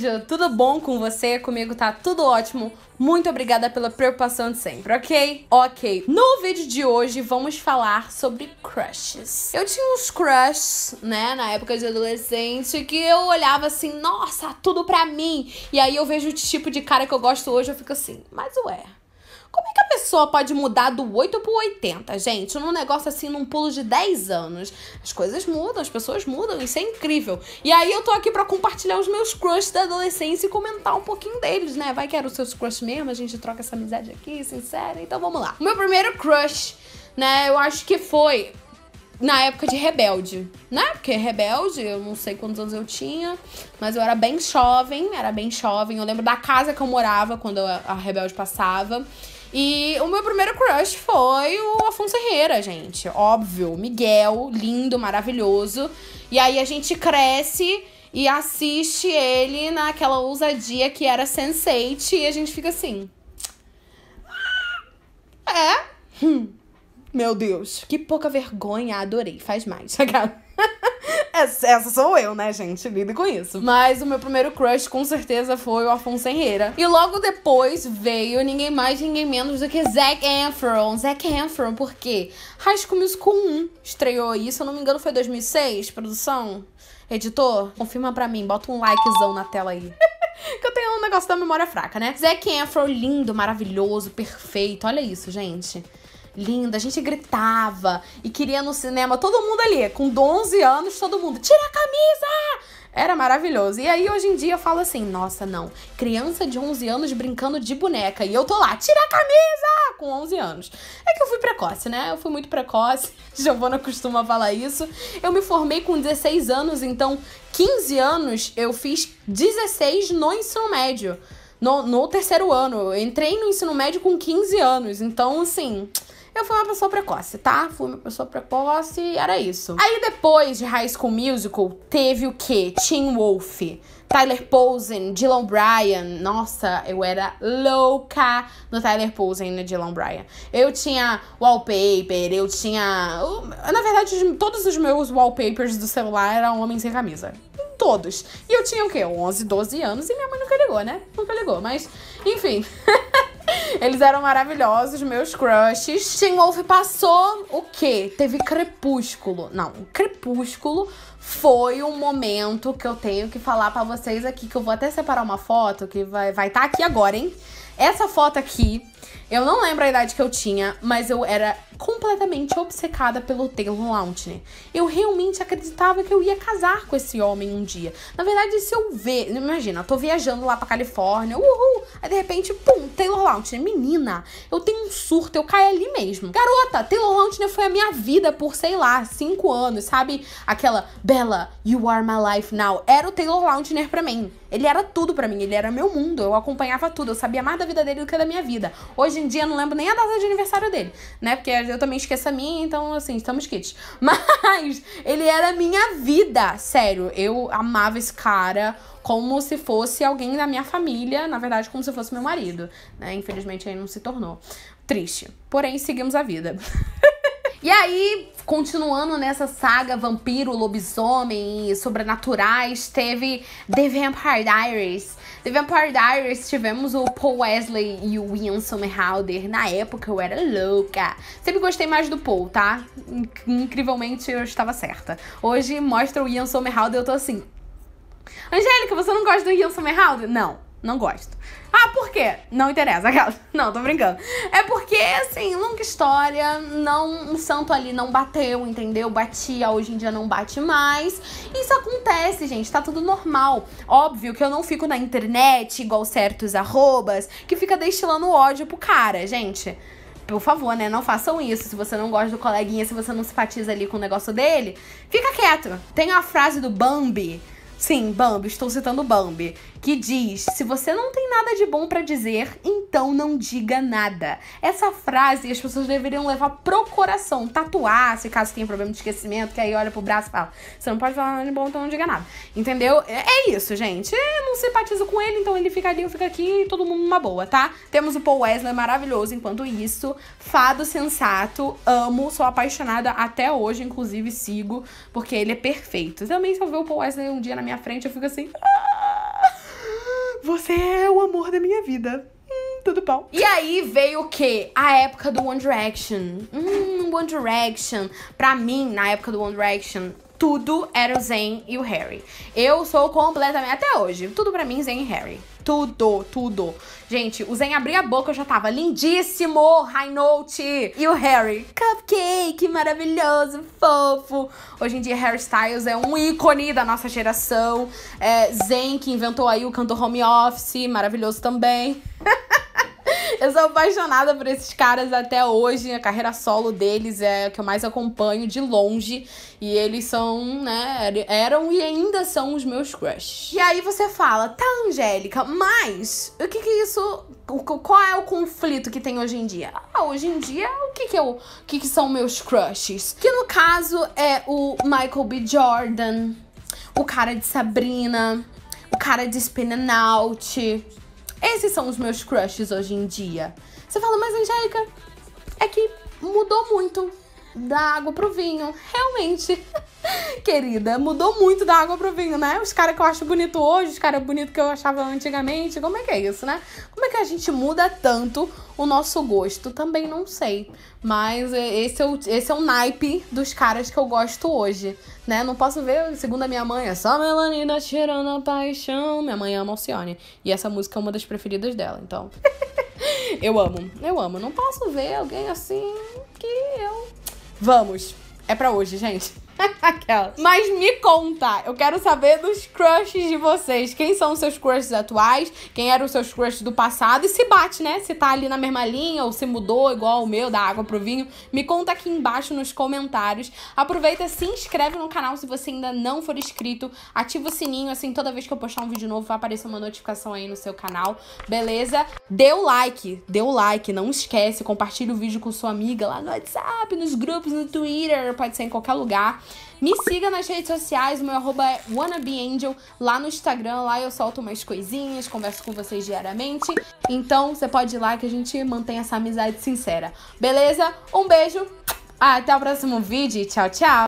beijo, tudo bom com você? Comigo tá tudo ótimo. Muito obrigada pela preocupação de sempre, ok? Ok. No vídeo de hoje vamos falar sobre crushes. Eu tinha uns crushes, né, na época de adolescente, que eu olhava assim, nossa, tudo pra mim. E aí eu vejo o tipo de cara que eu gosto hoje, eu fico assim, mas ué, como é que a pessoa pode mudar do 8 pro 80, gente? Num negócio assim, num pulo de 10 anos. As coisas mudam, as pessoas mudam, isso é incrível. E aí eu tô aqui para compartilhar os meus crushs da adolescência e comentar um pouquinho deles, né? Vai que era os seus crushs mesmo, a gente troca essa amizade aqui, sincera. Então vamos lá. meu primeiro crush, né, eu acho que foi na época de Rebelde, né? Porque Rebelde, eu não sei quantos anos eu tinha, mas eu era bem jovem, era bem jovem. Eu lembro da casa que eu morava quando a Rebelde passava. E o meu primeiro crush foi o Afonso Herrera, gente. Óbvio. Miguel, lindo, maravilhoso. E aí a gente cresce e assiste ele naquela ousadia que era Sense8 e a gente fica assim. Ah, é? Hum, meu Deus, que pouca vergonha, adorei. Faz mais. Essa sou eu, né, gente? Lido com isso. Mas o meu primeiro crush, com certeza, foi o Afonso Henreira. E logo depois veio ninguém mais, ninguém menos do que Zac Efron. Zac Efron, por quê? High School Musical 1 estreou isso, se eu não me engano, foi 2006, produção? Editor, confirma pra mim, bota um likezão na tela aí. que eu tenho um negócio da memória fraca, né? Zac Efron, lindo, maravilhoso, perfeito. Olha isso, gente linda. A gente gritava e queria no cinema, todo mundo ali, com 11 anos, todo mundo, tira a camisa! Era maravilhoso. E aí, hoje em dia, eu falo assim: nossa, não. Criança de 11 anos brincando de boneca. E eu tô lá, tira a camisa! Com 11 anos. É que eu fui precoce, né? Eu fui muito precoce. Giovana costuma falar isso. Eu me formei com 16 anos, então, 15 anos, eu fiz 16 no ensino médio. No, no terceiro ano. Eu entrei no ensino médio com 15 anos. Então, assim. Eu fui uma pessoa precoce, tá? Fui uma pessoa precoce e era isso. Aí depois de High School Musical, teve o quê? Teen Wolf. Tyler Posen, Dylan Bryan. Nossa, eu era louca no Tyler Posen e no Dylan Bryan. Eu tinha wallpaper, eu tinha. Na verdade, todos os meus wallpapers do celular eram homens sem camisa. Todos. E eu tinha o quê? 11, 12 anos e minha mãe nunca ligou, né? Nunca ligou, mas enfim. Eles eram maravilhosos, meus crushes. Tim Wolf passou o quê? Teve Crepúsculo. Não, o Crepúsculo foi um momento que eu tenho que falar para vocês aqui, que eu vou até separar uma foto que vai estar vai tá aqui agora, hein? Essa foto aqui, eu não lembro a idade que eu tinha, mas eu era completamente obcecada pelo Taylor Lautner. Eu realmente acreditava que eu ia casar com esse homem um dia. Na verdade, se eu ver... Imagina, eu tô viajando lá pra Califórnia, uhul! Aí de repente, pum, Taylor Lautner. Menina, eu tenho um surto, eu caio ali mesmo. Garota, Taylor Lautner foi a minha vida por, sei lá, cinco anos, sabe? Aquela Bella, you are my life now. Era o Taylor Lautner pra mim. Ele era tudo para mim, ele era meu mundo, eu acompanhava tudo, eu sabia mais da vida dele do que da minha vida. Hoje em dia eu não lembro nem a data de aniversário dele, né? Porque eu também esqueço a minha, então assim, estamos kits. Mas ele era minha vida, sério. Eu amava esse cara como se fosse alguém da minha família, na verdade, como se fosse meu marido, né? Infelizmente aí não se tornou. Triste. Porém, seguimos a vida. e aí, continuando nessa saga vampiro, lobisomem e sobrenaturais, teve The Vampire Diaries. The Vampire Diaries tivemos o Paul Wesley e o Ian Somerhalder. Na época eu era louca. Sempre gostei mais do Paul, tá? Incrivelmente eu estava certa. Hoje mostra o Ian Somerhalder eu tô assim, Angélica, você não gosta do Hill Somerhalder? Não, não gosto. Ah, por quê? Não interessa. Não, tô brincando. É porque, assim, longa história, não, um santo ali não bateu, entendeu? Batia, hoje em dia não bate mais. Isso acontece, gente, tá tudo normal. Óbvio que eu não fico na internet, igual certos arrobas, que fica destilando ódio pro cara, gente por favor, né? Não façam isso. Se você não gosta do coleguinha, se você não simpatiza ali com o negócio dele, fica quieto. Tem a frase do Bambi Sim, Bambi, estou citando Bambi que diz: se você não tem nada de bom para dizer, então não diga nada. Essa frase as pessoas deveriam levar pro coração, tatuar, se caso tenha problema de esquecimento, que aí olha pro braço e fala: você não pode falar nada de bom, então não diga nada. Entendeu? É, é isso, gente. Eu não simpatizo com ele, então ele fica ali, eu fico aqui e todo mundo numa boa, tá? Temos o Paul Wesley maravilhoso enquanto isso. Fado sensato, amo, sou apaixonada até hoje, inclusive sigo, porque ele é perfeito. Também se eu ver o Paul Wesley um dia na minha frente, eu fico assim. Ah! você é o amor da minha vida. Hum, tudo bom. E aí veio o quê? A época do One Direction. Hum, One Direction. Pra mim, na época do One Direction, tudo era o Zayn e o Harry. Eu sou completamente. Até hoje, tudo pra mim, Zayn e Harry. Tudo, tudo. Gente, o Zen abria a boca, eu já tava lindíssimo, high note. E o Harry, cupcake, maravilhoso, fofo. Hoje em dia, Harry Styles é um ícone da nossa geração. É Zen, que inventou aí o canto home office, maravilhoso também. Eu sou apaixonada por esses caras até hoje. A carreira solo deles é a que eu mais acompanho de longe. E eles são, né? Eram e ainda são os meus crushes. E aí você fala, tá, Angélica, mas o que que isso. Qual é o conflito que tem hoje em dia? Ah, hoje em dia, o que que, eu, o que, que são meus crushes? Que no caso é o Michael B. Jordan, o cara de Sabrina, o cara de Spin Out esses são os meus crushes hoje em dia. Você fala, mas Angélica, é que mudou muito da água pro vinho. Realmente, querida, mudou muito da água pro vinho, né? Os caras que eu acho bonito hoje, os caras bonitos que eu achava antigamente, como é que é isso, né? Como é que a gente muda tanto o nosso gosto? Também não sei. Mas é, esse é o, esse é o naipe dos caras que eu gosto hoje, né? Não posso ver, segundo a minha mãe, é só melanina tirando tá a paixão. Minha mãe ama Alcione. E essa música é uma das preferidas dela, então... eu amo, eu amo. Não posso ver alguém assim que eu Vamos. É para hoje, gente. Aquela. Mas me conta, eu quero saber dos crushes de vocês. Quem são os seus crushes atuais? Quem eram os seus crushes do passado? E se bate, né? Se tá ali na mesma linha ou se mudou igual o meu, da água pro vinho. Me conta aqui embaixo nos comentários. Aproveita, se inscreve no canal se você ainda não for inscrito. Ativa o sininho, assim, toda vez que eu postar um vídeo novo vai aparecer uma notificação aí no seu canal. Beleza? Dê o like, dê o like, não esquece. Compartilha o vídeo com sua amiga lá no WhatsApp, nos grupos, no Twitter, pode ser em qualquer lugar. Me siga nas redes sociais, o meu arroba é wannabeangel, lá no Instagram, lá eu solto umas coisinhas, converso com vocês diariamente. Então você pode ir lá que a gente mantém essa amizade sincera. Beleza? Um beijo, até o próximo vídeo tchau, tchau!